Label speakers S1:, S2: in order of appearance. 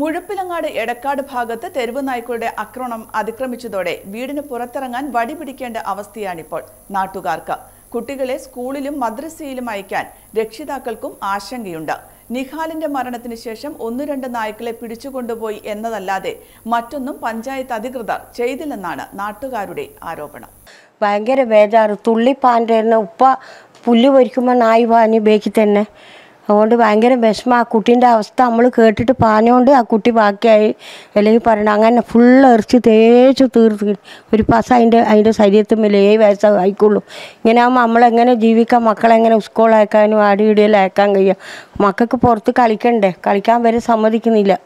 S1: മുഴപ്പിലങ്ങാട് എടക്കാട് ഭാഗത്ത് തെരുവ് നായ്ക്കളുടെ ആക്രമണം അതിക്രമിച്ചതോടെ വീടിന് പുറത്തിറങ്ങാൻ വടിപിടിക്കേണ്ട അവസ്ഥയാണിപ്പോൾ നാട്ടുകാർക്ക് കുട്ടികളെ സ്കൂളിലും മദ്രസയിലും അയക്കാൻ രക്ഷിതാക്കൾക്കും ആശങ്കയുണ്ട് നിഹാലിന്റെ മരണത്തിന് ശേഷം ഒന്നു രണ്ട് നായ്ക്കളെ പിടിച്ചുകൊണ്ടുപോയി എന്നതല്ലാതെ മറ്റൊന്നും പഞ്ചായത്ത് അധികൃതർ ചെയ്തില്ലെന്നാണ് നാട്ടുകാരുടെ ആരോപണം
S2: ഭയങ്കര വേദാറ് തുള്ളിപ്പാൻ്റെ ഉപ്പ പുല്ല് പൊരിക്കുമ്പോൾ നായ് പാനി ബേക്കി തന്നെ അതുകൊണ്ട് ഭയങ്കര വിഷമം ആ കുട്ടീൻ്റെ അവസ്ഥ നമ്മൾ കേട്ടിട്ട് പറഞ്ഞുകൊണ്ട് ആ കുട്ടി ബാക്കിയായി അല്ലെങ്കിൽ പറയണം അങ്ങനെ ഫുൾ എറിച്ച് തേച്ച് തീർത്ത് ഒരു പാസ് അതിൻ്റെ അതിൻ്റെ ശരീരത്തിൽ മേലെ ഏഴ് വയസ്സ് ആയിക്കുള്ളൂ ഇങ്ങനെ ആകുമ്പോൾ നമ്മളെങ്ങനെ ജീവിക്കാം മക്കളെങ്ങനെ
S3: സ്കൂളയക്കാനും ആടി അയക്കാൻ കഴിയുക മക്കൾക്ക് പുറത്ത് കളിക്കണ്ടേ കളിക്കാൻ വരെ സമ്മതിക്കുന്നില്ല